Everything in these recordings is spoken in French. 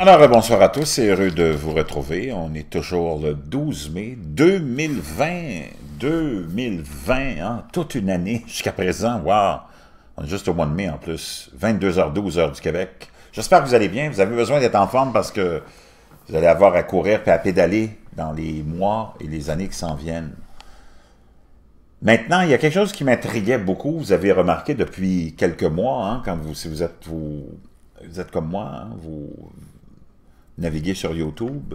Alors, euh, bonsoir à tous, c'est heureux de vous retrouver. On est toujours le 12 mai 2020. 2020, hein? toute une année jusqu'à présent. Waouh On est juste au mois de mai en plus. 22h12 h du Québec. J'espère que vous allez bien. Vous avez besoin d'être en forme parce que vous allez avoir à courir et à pédaler dans les mois et les années qui s'en viennent. Maintenant, il y a quelque chose qui m'intriguait beaucoup. Vous avez remarqué depuis quelques mois, hein, quand vous, si vous êtes, vous, êtes comme moi, hein, vous naviguer sur YouTube,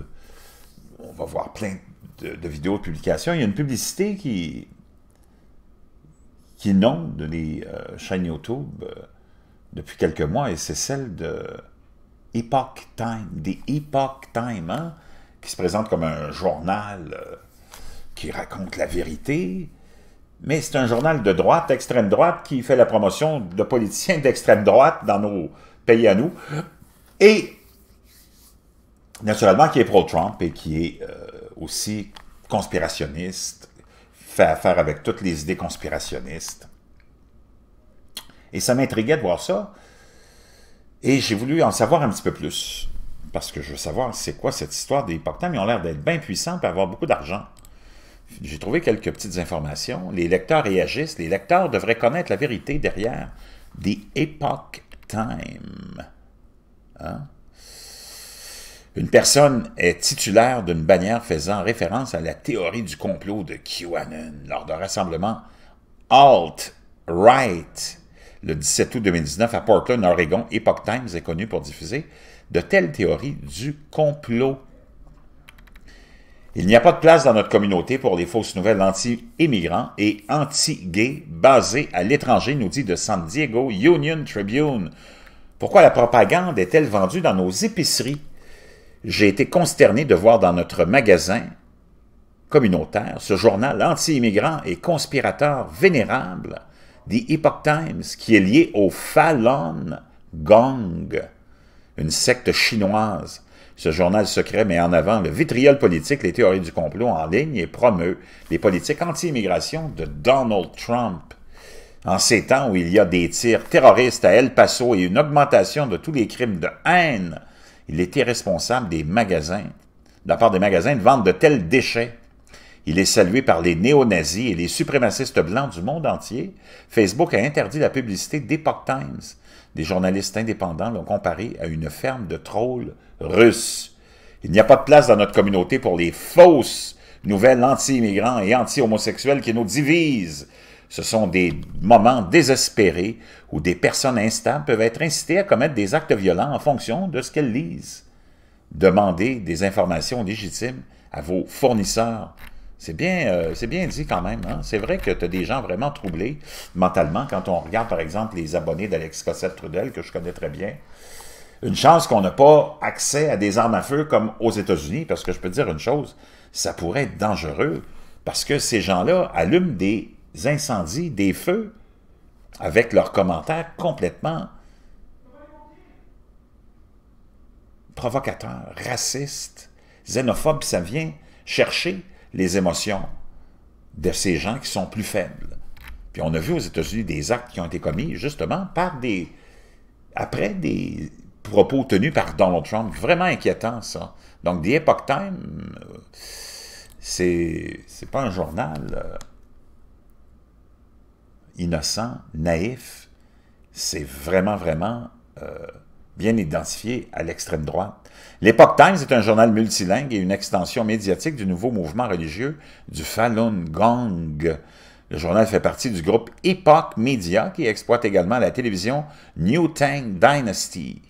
on va voir plein de, vidéos, de publications. Il y a une publicité qui, qui inonde les euh, chaînes YouTube euh, depuis quelques mois, et c'est celle de Epoch Time, des Epoch Time, hein, qui se présente comme un journal euh, qui raconte la vérité, mais c'est un journal de droite, extrême droite, qui fait la promotion de politiciens d'extrême droite dans nos pays à nous. Et naturellement, qui est pro-Trump et qui est euh, aussi conspirationniste, fait affaire avec toutes les idées conspirationnistes. Et ça m'intriguait de voir ça. Et j'ai voulu en savoir un petit peu plus. Parce que je veux savoir c'est quoi cette histoire des Time? Ils ont l'air d'être bien puissants et avoir beaucoup d'argent. J'ai trouvé quelques petites informations. Les lecteurs réagissent. Les lecteurs devraient connaître la vérité derrière des Epoch Time. Hein? Une personne est titulaire d'une bannière faisant référence à la théorie du complot de QAnon lors d'un rassemblement alt-right le 17 août 2019 à Portland, Oregon. Epoch Times est connu pour diffuser de telles théories du complot. Il n'y a pas de place dans notre communauté pour les fausses nouvelles anti-immigrants et anti-gays basées à l'étranger, nous dit de San Diego Union Tribune. Pourquoi la propagande est-elle vendue dans nos épiceries? j'ai été consterné de voir dans notre magasin communautaire ce journal anti-immigrant et conspirateur vénérable, The Epoch Times, qui est lié au Falun Gong, une secte chinoise. Ce journal secret met en avant le vitriol politique, les théories du complot en ligne et promeut les politiques anti-immigration de Donald Trump. En ces temps où il y a des tirs terroristes à El Paso et une augmentation de tous les crimes de haine il était responsable des magasins, de la part des magasins, de vente de tels déchets. Il est salué par les néo-nazis et les suprémacistes blancs du monde entier. Facebook a interdit la publicité d'Epoch Times. Des journalistes indépendants l'ont comparé à une ferme de trolls russes. Il n'y a pas de place dans notre communauté pour les fausses nouvelles anti-immigrants et anti-homosexuels qui nous divisent. Ce sont des moments désespérés où des personnes instables peuvent être incitées à commettre des actes violents en fonction de ce qu'elles lisent. Demandez des informations légitimes à vos fournisseurs. C'est bien, euh, c'est bien dit quand même. Hein. C'est vrai que tu as des gens vraiment troublés mentalement quand on regarde, par exemple, les abonnés d'Alex Cossette-Trudel, que je connais très bien. Une chance qu'on n'a pas accès à des armes à feu comme aux États-Unis, parce que je peux dire une chose, ça pourrait être dangereux, parce que ces gens-là allument des incendies, des feux, avec leurs commentaires complètement provocateurs, racistes, xénophobes. Ça vient chercher les émotions de ces gens qui sont plus faibles. Puis on a vu aux États-Unis des actes qui ont été commis justement par des... après des propos tenus par Donald Trump. Vraiment inquiétant, ça. Donc, The Epoch Time, euh, c'est pas un journal... Euh, innocent, naïf, c'est vraiment, vraiment euh, bien identifié à l'extrême droite. L'Epoch Times est un journal multilingue et une extension médiatique du nouveau mouvement religieux du Falun Gong. Le journal fait partie du groupe Epoch Media qui exploite également la télévision New Tang Dynasty.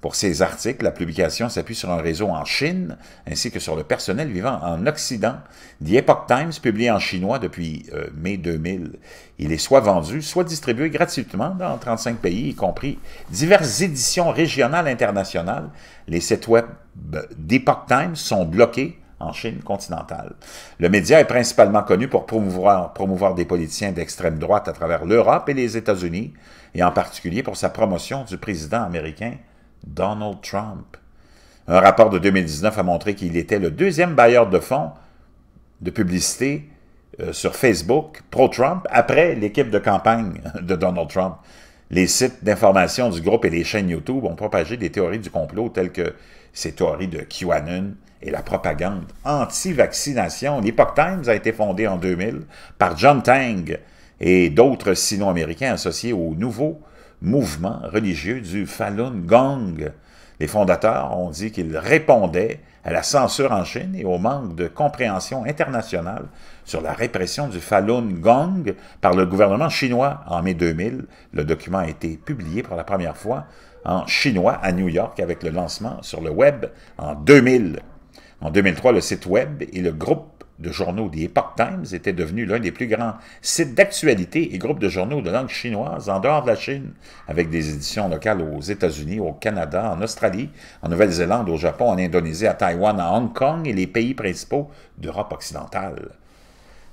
Pour ces articles, la publication s'appuie sur un réseau en Chine ainsi que sur le personnel vivant en Occident. The Epoch Times publié en chinois depuis euh, mai 2000. Il est soit vendu, soit distribué gratuitement dans 35 pays, y compris diverses éditions régionales et internationales. Les sites web d'Epoch euh, Times sont bloqués en Chine continentale. Le média est principalement connu pour promouvoir des politiciens d'extrême droite à travers l'Europe et les États-Unis, et en particulier pour sa promotion du président américain Donald Trump. Un rapport de 2019 a montré qu'il était le deuxième bailleur de fonds de publicité euh, sur Facebook pro-Trump après l'équipe de campagne de Donald Trump. Les sites d'information du groupe et les chaînes YouTube ont propagé des théories du complot telles que ces théories de QAnon et la propagande anti-vaccination. L'Epoch Times a été fondée en 2000 par John Tang et d'autres sino-américains associés au nouveau mouvement religieux du Falun Gong. Les fondateurs ont dit qu'ils répondaient à la censure en Chine et au manque de compréhension internationale sur la répression du Falun Gong par le gouvernement chinois en mai 2000. Le document a été publié pour la première fois en chinois à New York avec le lancement sur le web en 2000. En 2003, le site web et le groupe de journaux, des Epoch Times, était devenu l'un des plus grands sites d'actualité et groupes de journaux de langue chinoise en dehors de la Chine, avec des éditions locales aux États-Unis, au Canada, en Australie, en Nouvelle-Zélande, au Japon, en Indonésie, à Taïwan, à Hong Kong et les pays principaux d'Europe occidentale.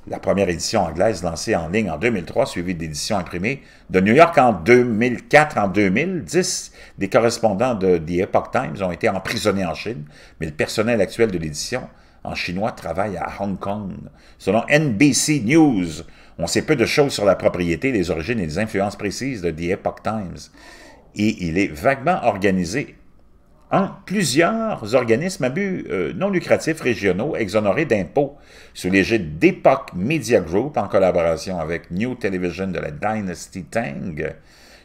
La première édition anglaise lancée en ligne en 2003, suivie d'éditions imprimées de New York en 2004. En 2010, des correspondants de The Epoch Times ont été emprisonnés en Chine, mais le personnel actuel de l'édition en chinois travaille à Hong Kong. Selon NBC News, on sait peu de choses sur la propriété, les origines et les influences précises de The Epoch Times. Et il est vaguement organisé en plusieurs organismes à but euh, non lucratif régionaux exonérés d'impôts sous l'égide d'Epoch Media Group en collaboration avec New Television de la Dynasty Tang.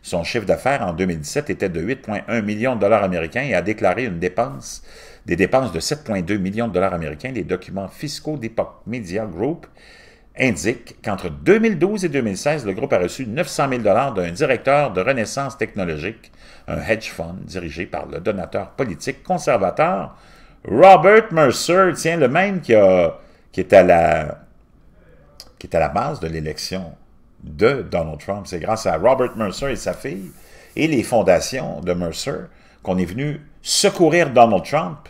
Son chiffre d'affaires en 2017 était de 8,1 millions de dollars américains et a déclaré une dépense des dépenses de 7,2 millions de dollars américains, les documents fiscaux d'Epoch Media Group indiquent qu'entre 2012 et 2016, le groupe a reçu 900 000 dollars d'un directeur de Renaissance technologique, un hedge fund dirigé par le donateur politique conservateur Robert Mercer, tiens, le même qui, qui est à la base de l'élection de Donald Trump. C'est grâce à Robert Mercer et sa fille et les fondations de Mercer qu'on est venu secourir Donald Trump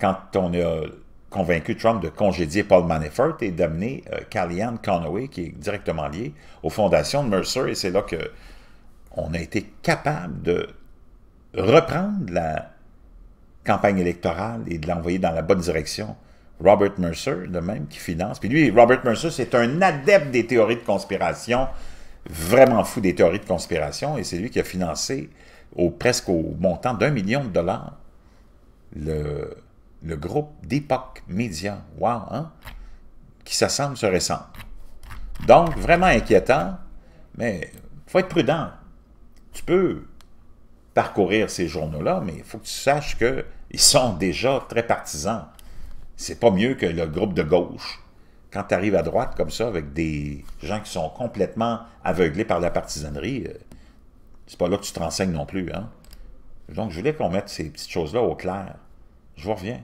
quand on a convaincu Trump de congédier Paul Manafort et d'amener euh, Kellyanne Conway, qui est directement liée aux fondations de Mercer. Et c'est là que on a été capable de reprendre la campagne électorale et de l'envoyer dans la bonne direction. Robert Mercer, de même, qui finance. Puis lui, Robert Mercer, c'est un adepte des théories de conspiration, vraiment fou des théories de conspiration, et c'est lui qui a financé presque au montant d'un million de dollars, le, le groupe d'époque média, wow, hein, qui s'assemble se récent. Donc, vraiment inquiétant, mais il faut être prudent. Tu peux parcourir ces journaux-là, mais il faut que tu saches qu'ils sont déjà très partisans. C'est pas mieux que le groupe de gauche. Quand tu arrives à droite comme ça, avec des gens qui sont complètement aveuglés par la partisanerie, euh, c'est pas là que tu te renseignes non plus. Hein? Donc, je voulais qu'on mette ces petites choses-là au clair. Je reviens.